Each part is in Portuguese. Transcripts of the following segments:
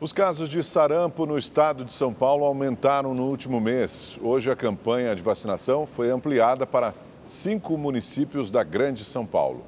Os casos de sarampo no estado de São Paulo aumentaram no último mês. Hoje, a campanha de vacinação foi ampliada para cinco municípios da Grande São Paulo.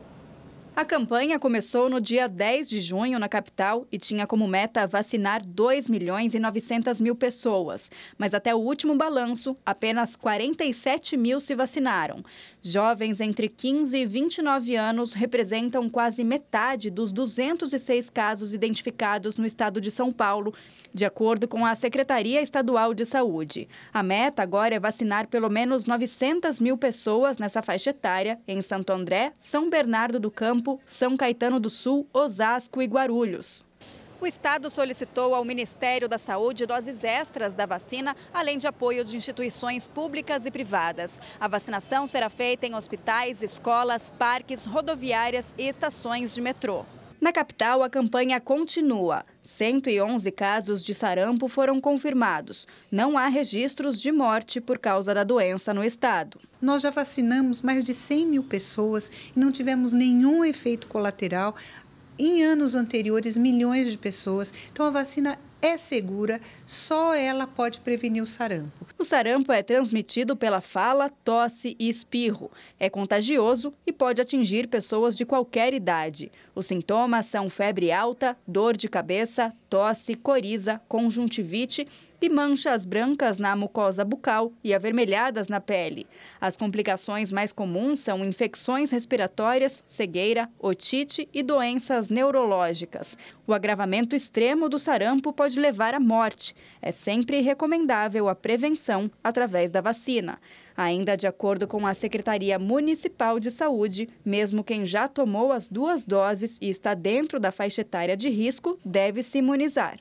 A campanha começou no dia 10 de junho na capital e tinha como meta vacinar 2 milhões e 900 mil pessoas. Mas até o último balanço, apenas 47 mil se vacinaram. Jovens entre 15 e 29 anos representam quase metade dos 206 casos identificados no estado de São Paulo, de acordo com a Secretaria Estadual de Saúde. A meta agora é vacinar pelo menos 900 mil pessoas nessa faixa etária em Santo André, São Bernardo do Campo Campo, São Caetano do Sul, Osasco e Guarulhos. O Estado solicitou ao Ministério da Saúde doses extras da vacina, além de apoio de instituições públicas e privadas. A vacinação será feita em hospitais, escolas, parques, rodoviárias e estações de metrô. Na capital, a campanha continua. 111 casos de sarampo foram confirmados. Não há registros de morte por causa da doença no estado. Nós já vacinamos mais de 100 mil pessoas e não tivemos nenhum efeito colateral. Em anos anteriores, milhões de pessoas. Então, a vacina é segura, só ela pode prevenir o sarampo. O sarampo é transmitido pela fala, tosse e espirro. É contagioso e pode atingir pessoas de qualquer idade. Os sintomas são febre alta, dor de cabeça, tosse, coriza, conjuntivite e manchas brancas na mucosa bucal e avermelhadas na pele. As complicações mais comuns são infecções respiratórias, cegueira, otite e doenças neurológicas. O agravamento extremo do sarampo pode pode levar à morte. É sempre recomendável a prevenção através da vacina. Ainda de acordo com a Secretaria Municipal de Saúde, mesmo quem já tomou as duas doses e está dentro da faixa etária de risco deve se imunizar.